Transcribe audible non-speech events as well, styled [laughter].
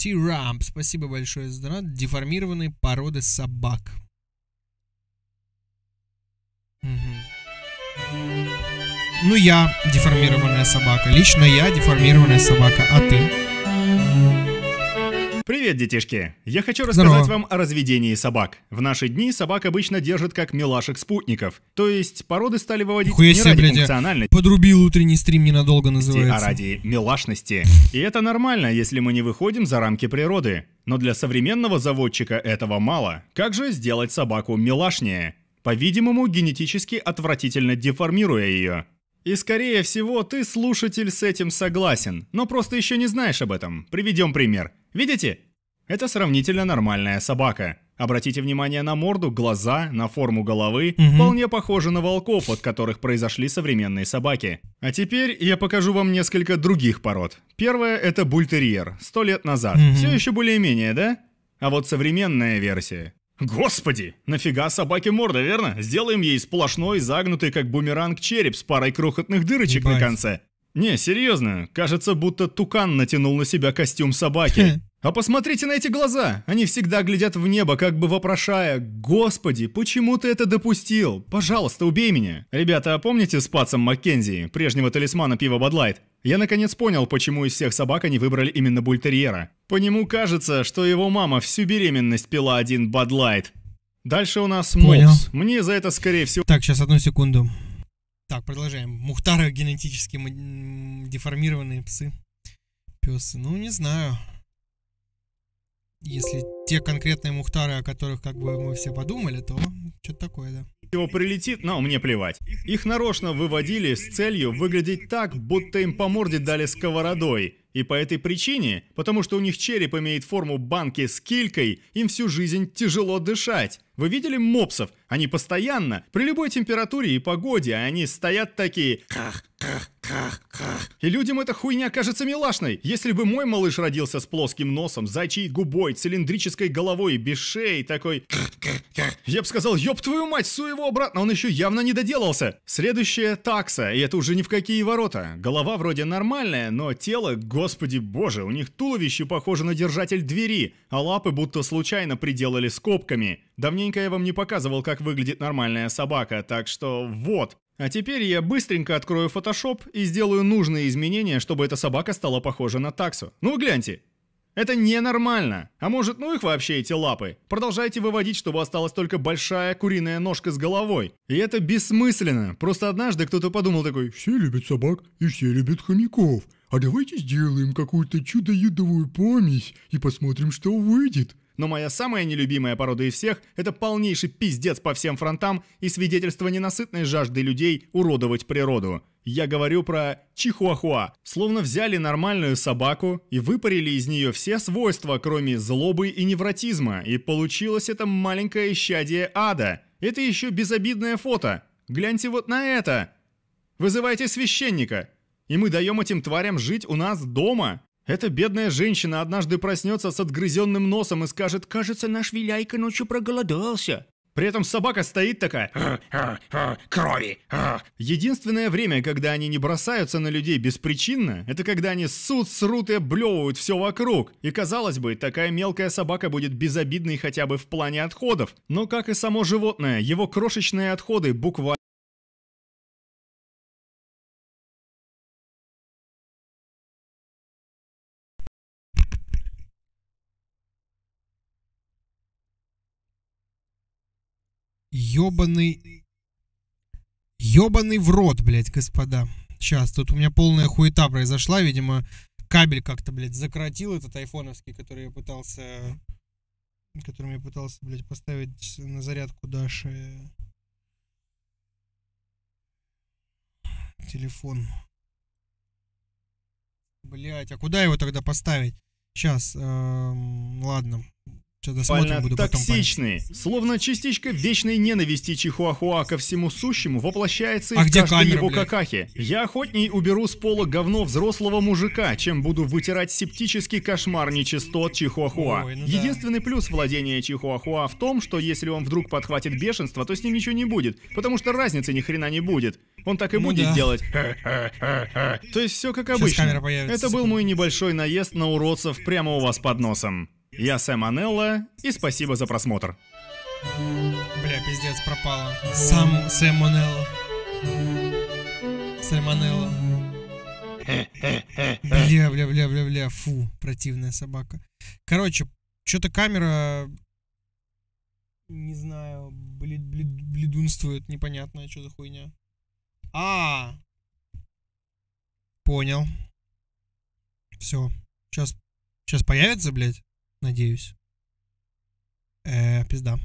T-Rump. Спасибо большое за донат. Деформированные породы собак. Угу. Ну, я деформированная собака. Лично я деформированная собака. А ты? Привет, детишки! Я хочу рассказать Здорово. вам о разведении собак. В наши дни собак обычно держат как милашек-спутников. То есть породы стали выводить Хуя не себе, ради блядь, функциональности, Подрубил утренний стрим ненадолго а ради милашности. И это нормально, если мы не выходим за рамки природы. Но для современного заводчика этого мало. Как же сделать собаку милашнее? По-видимому, генетически отвратительно деформируя ее. И скорее всего, ты, слушатель, с этим согласен, но просто еще не знаешь об этом. Приведем пример. Видите? Это сравнительно нормальная собака. Обратите внимание на морду, глаза, на форму головы, угу. вполне похожи на волков, от которых произошли современные собаки. А теперь я покажу вам несколько других пород. Первое это бультерьер, сто лет назад. Угу. Все еще более-менее, да? А вот современная версия. Господи, нафига собаке морда, верно? Сделаем ей сплошной, загнутый как бумеранг череп с парой крохотных дырочек Ебать. на конце. Не, серьезно, кажется, будто тукан натянул на себя костюм собаки. [laughs] А посмотрите на эти глаза! Они всегда глядят в небо, как бы вопрошая «Господи, почему ты это допустил? Пожалуйста, убей меня!» Ребята, а помните с пацом Маккензи, прежнего талисмана пива Бадлайт? Я наконец понял, почему из всех собак они выбрали именно бультерьера. По нему кажется, что его мама всю беременность пила один Бадлайт. Дальше у нас Мопс. Мне за это, скорее всего... Так, сейчас одну секунду. Так, продолжаем. Мухтары генетически деформированные псы. Песы. Ну, не знаю если те конкретные мухтары, о которых как бы мы все подумали, то что-то такое, да. Его прилетит, но мне плевать. Их нарочно выводили с целью выглядеть так, будто им по морде дали сковородой. И по этой причине, потому что у них череп имеет форму банки с килькой, им всю жизнь тяжело дышать. Вы видели мопсов? Они постоянно, при любой температуре и погоде, они стоят такие... И людям эта хуйня кажется милашной. Если бы мой малыш родился с плоским носом, зайчей губой, цилиндрической головой, без шеи, такой... Я бы сказал, ёб твою мать, су его обратно, он еще явно не доделался. Следующая такса, и это уже ни в какие ворота. Голова вроде нормальная, но тело, господи боже, у них туловище похоже на держатель двери, а лапы будто случайно приделали скобками. Давненько я вам не показывал, как выглядит нормальная собака, так что вот. А теперь я быстренько открою Photoshop и сделаю нужные изменения, чтобы эта собака стала похожа на таксу. Ну, гляньте. Это ненормально. А может, ну их вообще эти лапы. Продолжайте выводить, чтобы осталась только большая куриная ножка с головой. И это бессмысленно. Просто однажды кто-то подумал такой, все любят собак и все любят хомяков. А давайте сделаем какую-то чудо-едовую помесь и посмотрим, что выйдет. Но моя самая нелюбимая порода из всех – это полнейший пиздец по всем фронтам и свидетельство ненасытной жажды людей уродовать природу. Я говорю про чихуахуа. Словно взяли нормальную собаку и выпарили из нее все свойства, кроме злобы и невротизма, и получилось это маленькое исчадие ада. Это еще безобидное фото. Гляньте вот на это. Вызывайте священника. И мы даем этим тварям жить у нас дома. Эта бедная женщина однажды проснется с отгрызенным носом и скажет «Кажется, наш Виляйка ночью проголодался». При этом собака стоит такая «Крови!» Единственное время, когда они не бросаются на людей беспричинно, это когда они ссут, срут и облевывают все вокруг. И казалось бы, такая мелкая собака будет безобидной хотя бы в плане отходов. Но как и само животное, его крошечные отходы буквально Ёбаный... Ёбаный в рот, блядь, господа. Сейчас, тут у меня полная хуета произошла, видимо, кабель как-то, блядь, закоротил этот айфоновский, который я пытался... Которым я пытался, блядь, поставить на зарядку Даши... Телефон. Блять, а куда его тогда поставить? Сейчас, эм, ладно, Сейчас досмотрим, буду токсичный, потом... словно частичка вечной ненависти Чихуахуа ко всему сущему воплощается а из где каждой камера, его блядь? какахи. Я охотней уберу с пола говно взрослого мужика, чем буду вытирать септический кошмар нечистот Чихуахуа. Ой, ну да. Единственный плюс владения Чихуахуа в том, что если он вдруг подхватит бешенство, то с ним ничего не будет, потому что разницы ни хрена не будет. Он так и ну будет да. делать. [laughs] То есть все как обычно. Это был мой небольшой наезд на уродцев прямо у вас под носом. Я Сэм Анелла, и спасибо за просмотр. Бля, пиздец, пропало. Сам Сэм Анелла. Сэм Анелла. Бля, бля, бля, бля, бля, фу, противная собака. Короче, что-то камера, не знаю, блед, блед, бледунствует, непонятно, что за хуйня. А, понял. Все, сейчас, сейчас появится, блядь надеюсь. Э, пизда.